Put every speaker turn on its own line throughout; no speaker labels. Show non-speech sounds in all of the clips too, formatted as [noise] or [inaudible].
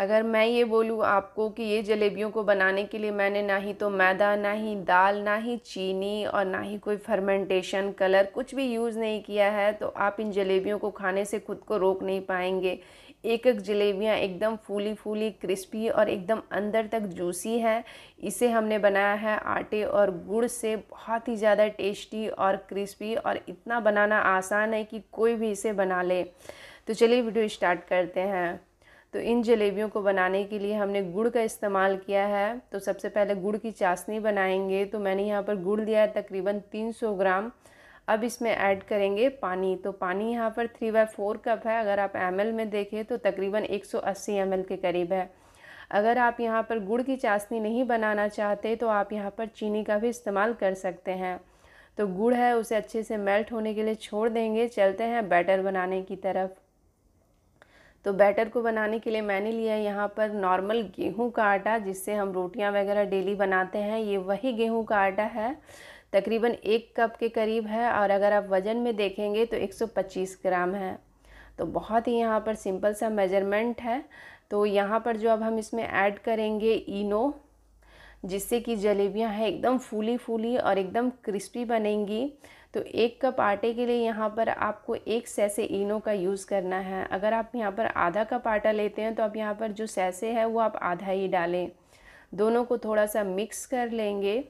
अगर मैं ये बोलूँ आपको कि ये जलेबियों को बनाने के लिए मैंने ना ही तो मैदा ना ही दाल ना ही चीनी और ना ही कोई फर्मेंटेशन कलर कुछ भी यूज़ नहीं किया है तो आप इन जलेबियों को खाने से खुद को रोक नहीं पाएंगे एक एक जलेबियाँ एकदम फूली फूली क्रिस्पी और एकदम अंदर तक जूसी है इसे हमने बनाया है आटे और गुड़ से बहुत ही ज़्यादा टेस्टी और क्रिस्पी और इतना बनाना आसान है कि कोई भी इसे बना ले तो चलिए वीडियो स्टार्ट करते हैं तो इन जलेबियों को बनाने के लिए हमने गुड़ का इस्तेमाल किया है तो सबसे पहले गुड़ की चाशनी बनाएंगे तो मैंने यहाँ पर गुड़ लिया है तकरीबन 300 ग्राम अब इसमें ऐड करेंगे पानी तो पानी यहाँ पर थ्री बाई फोर कप है अगर आप एम में देखें तो तकरीबन 180 एम के करीब है अगर आप यहाँ पर गुड़ की चाशनी नहीं बनाना चाहते तो आप यहाँ पर चीनी का भी इस्तेमाल कर सकते हैं तो गुड़ है उसे अच्छे से मेल्ट होने के लिए छोड़ देंगे चलते हैं बैटर बनाने की तरफ तो बैटर को बनाने के लिए मैंने लिया यहाँ पर नॉर्मल गेहूं का आटा जिससे हम रोटियाँ वगैरह डेली बनाते हैं ये वही गेहूं का आटा है तकरीबन एक कप के करीब है और अगर आप वज़न में देखेंगे तो 125 ग्राम है तो बहुत ही यहाँ पर सिंपल सा मेजरमेंट है तो यहाँ पर जो अब हम इसमें ऐड करेंगे इनो जिससे कि जलेबियाँ हैं एकदम फूली फूली और एकदम क्रिस्पी बनेंगी तो एक कप आटे के लिए यहाँ पर आपको एक सैसे इनो का यूज़ करना है अगर आप यहाँ पर आधा कप आटा लेते हैं तो आप यहाँ पर जो सैसे है वो आप आधा ही डालें दोनों को थोड़ा सा मिक्स कर लेंगे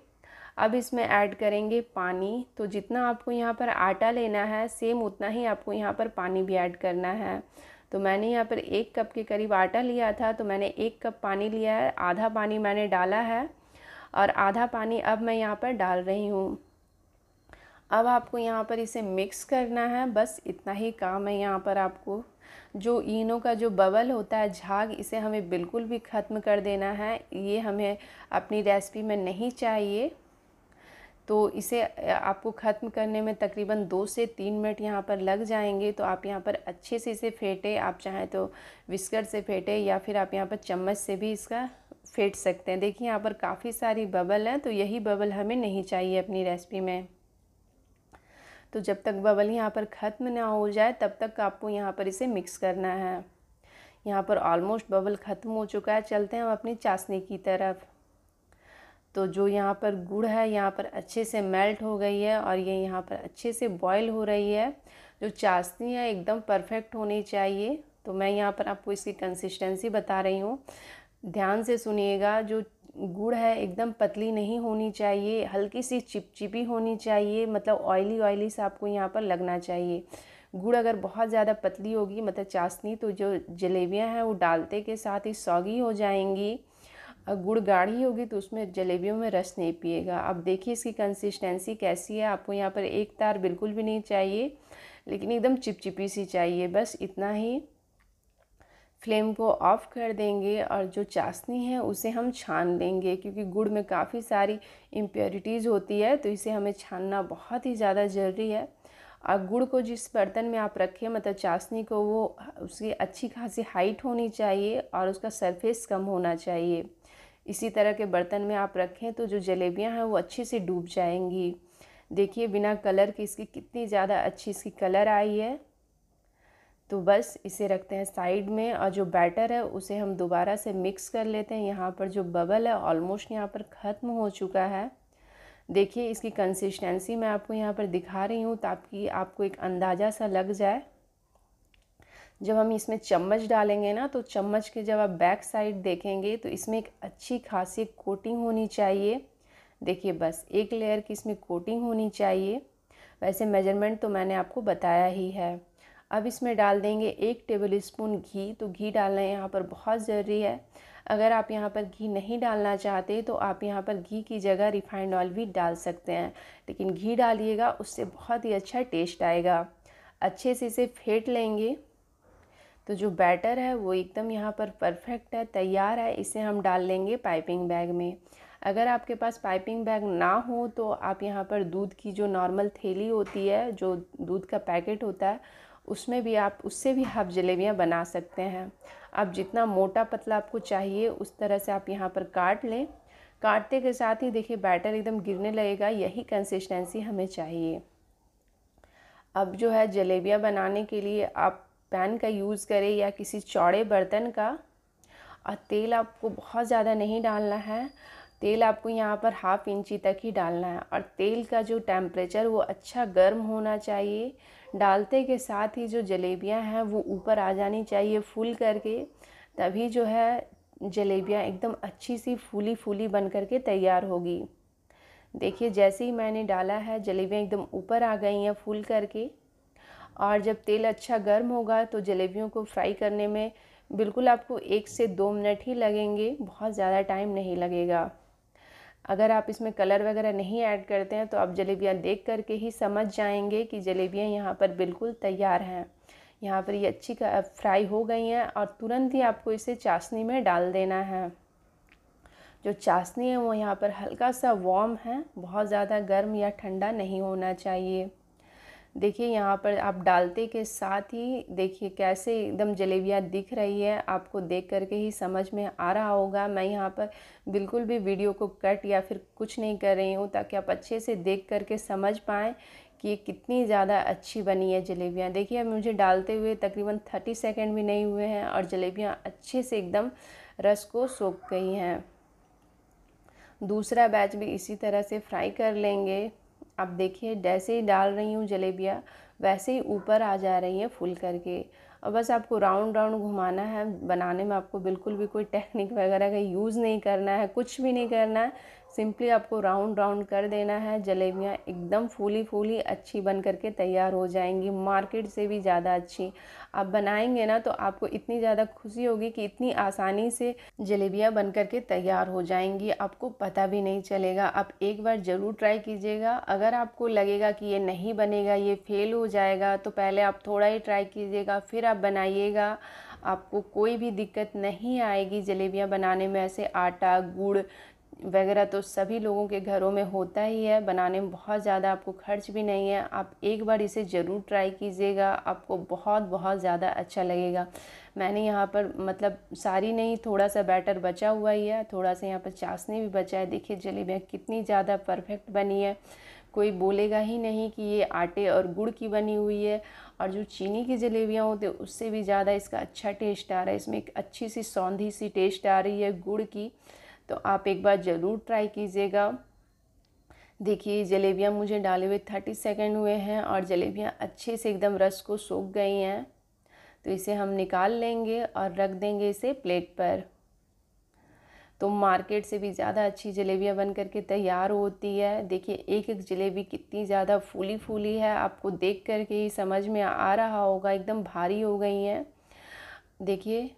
अब इसमें ऐड करेंगे पानी तो जितना आपको यहाँ पर आटा लेना है सेम उतना ही आपको यहाँ पर पानी भी ऐड करना है तो मैंने यहाँ पर एक कप के करीब आटा लिया था तो मैंने एक कप पानी लिया है आधा पानी मैंने डाला है और आधा पानी अब मैं यहाँ पर डाल रही हूँ अब आपको यहाँ पर इसे मिक्स करना है बस इतना ही काम है यहाँ पर आपको जो इनो का जो बबल होता है झाग इसे हमें बिल्कुल भी ख़त्म कर देना है ये हमें अपनी रेसिपी में नहीं चाहिए तो इसे आपको ख़त्म करने में तकरीबन दो से तीन मिनट यहाँ पर लग जाएंगे तो आप यहाँ पर अच्छे से इसे फेंटे आप चाहें तो विस्कर से फेंटे या फिर आप यहाँ पर चम्मच से भी इसका फेंट सकते हैं देखिए यहाँ पर काफ़ी सारी बबल हैं तो यही बबल हमें नहीं चाहिए अपनी रेसिपी में तो जब तक बबल यहाँ पर ख़त्म ना हो जाए तब तक आपको यहाँ पर इसे मिक्स करना है यहाँ पर ऑलमोस्ट बबल ख़त्म हो चुका है चलते हैं हम अपनी चाशनी की तरफ तो जो यहाँ पर गुड़ है यहाँ पर अच्छे से मेल्ट हो गई है और ये यहाँ पर अच्छे से बॉयल हो रही है जो चाशनी है एकदम परफेक्ट होनी चाहिए तो मैं यहाँ पर आपको इसकी कंसिस्टेंसी बता रही हूँ ध्यान से सुनिएगा जो गुड़ है एकदम पतली नहीं होनी चाहिए हल्की सी चिपचिपी होनी चाहिए मतलब ऑयली ऑयली सा आपको यहाँ पर लगना चाहिए गुड़ अगर बहुत ज़्यादा पतली होगी मतलब चाशनी तो जो जलेबियाँ हैं वो डालते के साथ ही सौगी हो जाएंगी और गुड़ गाढ़ी होगी तो उसमें जलेबियों में रस नहीं पिएगा अब देखिए इसकी कंसिस्टेंसी कैसी है आपको यहाँ पर एक तार बिल्कुल भी नहीं चाहिए लेकिन एकदम चिपचिपी सी चाहिए बस इतना ही फ्लेम को ऑफ़ कर देंगे और जो चाशनी है उसे हम छान लेंगे क्योंकि गुड़ में काफ़ी सारी इम्प्योरिटीज़ होती है तो इसे हमें छानना बहुत ही ज़्यादा ज़रूरी है और गुड़ को जिस बर्तन में आप रखें मतलब चाशनी को वो उसकी अच्छी खासी हाइट होनी चाहिए और उसका सरफेस कम होना चाहिए इसी तरह के बर्तन में आप रखें तो जो जलेबियाँ हैं वो अच्छे से डूब जाएंगी देखिए बिना कलर के इसकी कितनी ज़्यादा अच्छी इसकी कलर आई है तो बस इसे रखते हैं साइड में और जो बैटर है उसे हम दोबारा से मिक्स कर लेते हैं यहाँ पर जो बबल है ऑलमोस्ट यहाँ पर ख़त्म हो चुका है देखिए इसकी कंसिस्टेंसी मैं आपको यहाँ पर दिखा रही हूँ ताकि आपको एक अंदाज़ा सा लग जाए जब हम इसमें चम्मच डालेंगे ना तो चम्मच के जब आप बैक साइड देखेंगे तो इसमें एक अच्छी खासी कोटिंग होनी चाहिए देखिए बस एक लेयर की इसमें कोटिंग होनी चाहिए वैसे मेजरमेंट तो मैंने आपको बताया ही है अब इसमें डाल देंगे एक टेबल स्पून घी तो घी डालना यहाँ पर बहुत ज़रूरी है अगर आप यहाँ पर घी नहीं डालना चाहते तो आप यहाँ पर घी की जगह रिफाइंड ऑयल भी डाल सकते हैं लेकिन घी डालिएगा उससे बहुत ही अच्छा टेस्ट आएगा अच्छे से इसे फेंट लेंगे तो जो बैटर है वो एकदम यहाँ पर परफेक्ट है तैयार है इसे हम डाल लेंगे पाइपिंग बैग में अगर आपके पास पाइपिंग बैग ना हो तो आप यहाँ पर दूध की जो नॉर्मल थैली होती है जो दूध का पैकेट होता है उसमें भी आप उससे भी हाफ जलेबियाँ बना सकते हैं आप जितना मोटा पतला आपको चाहिए उस तरह से आप यहाँ पर काट लें काटते के साथ ही देखिए बैटर एकदम गिरने लगेगा यही कंसिस्टेंसी हमें चाहिए अब जो है जलेबियाँ बनाने के लिए आप पैन का यूज़ करें या किसी चौड़े बर्तन का और तेल आपको बहुत ज़्यादा नहीं डालना है तेल आपको यहाँ पर हाफ़ इंची तक ही डालना है और तेल का जो टेम्परेचर वो अच्छा गर्म होना चाहिए डालते के साथ ही जो जलेबियाँ हैं वो ऊपर आ जानी चाहिए फूल करके तभी जो है जलेबियाँ एकदम अच्छी सी फूली फूली बन करके तैयार होगी देखिए जैसे ही मैंने डाला है जलेबियाँ एकदम ऊपर आ गई हैं फूल करके और जब तेल अच्छा गर्म होगा तो जलेबियों को फ्राई करने में बिल्कुल आपको एक से दो मिनट ही लगेंगे बहुत ज़्यादा टाइम नहीं लगेगा अगर आप इसमें कलर वगैरह नहीं ऐड करते हैं तो आप जलेबियाँ देख करके ही समझ जाएंगे कि जलेबियाँ यहाँ पर बिल्कुल तैयार हैं यहाँ पर ये अच्छी फ्राई हो गई हैं और तुरंत ही आपको इसे चाशनी में डाल देना है जो चाशनी है वो यहाँ पर हल्का सा वॉम है बहुत ज़्यादा गर्म या ठंडा नहीं होना चाहिए देखिए यहाँ पर आप डालते के साथ ही देखिए कैसे एकदम जलेबियाँ दिख रही है आपको देख करके ही समझ में आ रहा होगा मैं यहाँ पर बिल्कुल भी वीडियो को कट या फिर कुछ नहीं कर रही हूँ ताकि आप अच्छे से देख करके समझ पाएँ कि कितनी ज़्यादा अच्छी बनी है जलेबियाँ देखिए मुझे डालते हुए तकरीबन थर्टी सेकेंड भी नहीं हुए हैं और जलेबियाँ अच्छे से एकदम रस को सोख गई हैं दूसरा बैच भी इसी तरह से फ्राई कर लेंगे आप देखिए जैसे ही डाल रही हूँ जलेबियाँ वैसे ही ऊपर आ जा रही हैं फुल करके और बस आपको राउंड राउंड घुमाना है बनाने में आपको बिल्कुल भी कोई [laughs] टेक्निक वगैरह का यूज़ नहीं करना है कुछ भी नहीं करना है सिंपली आपको राउंड राउंड कर देना है जलेबियाँ एकदम फूली फूली अच्छी बन करके तैयार हो जाएंगी मार्केट से भी ज़्यादा अच्छी आप बनाएंगे ना तो आपको इतनी ज़्यादा खुशी होगी कि इतनी आसानी से जलेबियाँ बन करके तैयार हो जाएंगी आपको पता भी नहीं चलेगा आप एक बार ज़रूर ट्राई कीजिएगा अगर आपको लगेगा कि ये नहीं बनेगा ये फेल हो जाएगा तो पहले आप थोड़ा ही ट्राई कीजिएगा फिर आप बनाइएगा आपको कोई भी दिक्कत नहीं आएगी जलेबियाँ बनाने में ऐसे आटा गुड़ वगैरह तो सभी लोगों के घरों में होता ही है बनाने में बहुत ज़्यादा आपको खर्च भी नहीं है आप एक बार इसे ज़रूर ट्राई कीजिएगा आपको बहुत बहुत ज़्यादा अच्छा लगेगा मैंने यहाँ पर मतलब सारी नहीं थोड़ा सा बैटर बचा हुआ ही है थोड़ा सा यहाँ पर चाशनी भी बचा है देखिए जलेबियाँ कितनी ज़्यादा परफेक्ट बनी है कोई बोलेगा ही नहीं कि ये आटे और गुड़ की बनी हुई है और जो चीनी की जलेबियाँ होती है उससे भी ज़्यादा इसका अच्छा टेस्ट आ रहा है इसमें एक अच्छी सी सौंधी सी टेस्ट आ रही है गुड़ की तो आप एक बार ज़रूर ट्राई कीजिएगा देखिए जलेबियाँ मुझे डाले हुए थर्टी सेकेंड हुए हैं और जलेबियाँ अच्छे से एकदम रस को सूख गई हैं तो इसे हम निकाल लेंगे और रख देंगे इसे प्लेट पर तो मार्केट से भी ज़्यादा अच्छी जलेबियाँ बन करके तैयार होती है देखिए एक एक जलेबी कितनी ज़्यादा फूली फूली है आपको देख करके ही समझ में आ रहा होगा एकदम भारी हो गई हैं देखिए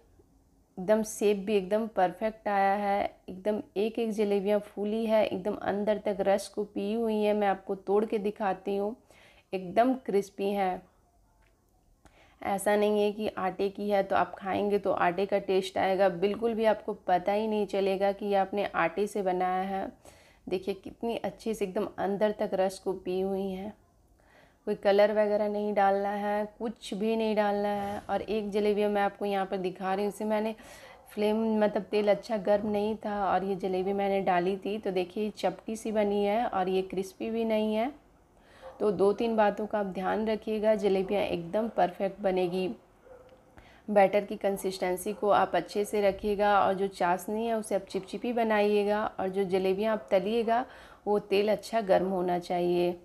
एकदम सेप भी एकदम परफेक्ट आया है एकदम एक एक जलेबियाँ फूली है एकदम अंदर तक रस को पी हुई है मैं आपको तोड़ के दिखाती हूँ एकदम क्रिस्पी है ऐसा नहीं है कि आटे की है तो आप खाएंगे तो आटे का टेस्ट आएगा बिल्कुल भी आपको पता ही नहीं चलेगा कि ये आपने आटे से बनाया है देखिए कितनी अच्छी से एकदम अंदर तक रस को पी हुई हैं कोई कलर वगैरह नहीं डालना है कुछ भी नहीं डालना है और एक जलेबी मैं आपको यहाँ पर दिखा रही हूँ इसे मैंने फ्लेम मतलब तेल अच्छा गर्म नहीं था और ये जलेबी मैंने डाली थी तो देखिए चपटी सी बनी है और ये क्रिस्पी भी नहीं है तो दो तीन बातों का आप ध्यान रखिएगा जलेबियाँ एकदम परफेक्ट बनेगी बैटर की कंसिस्टेंसी को आप अच्छे से रखिएगा और जो चाशनी है उसे आप चिपचिपी बनाइएगा और जो जलेबियाँ आप तलिएगा वो तेल अच्छा गर्म होना चाहिए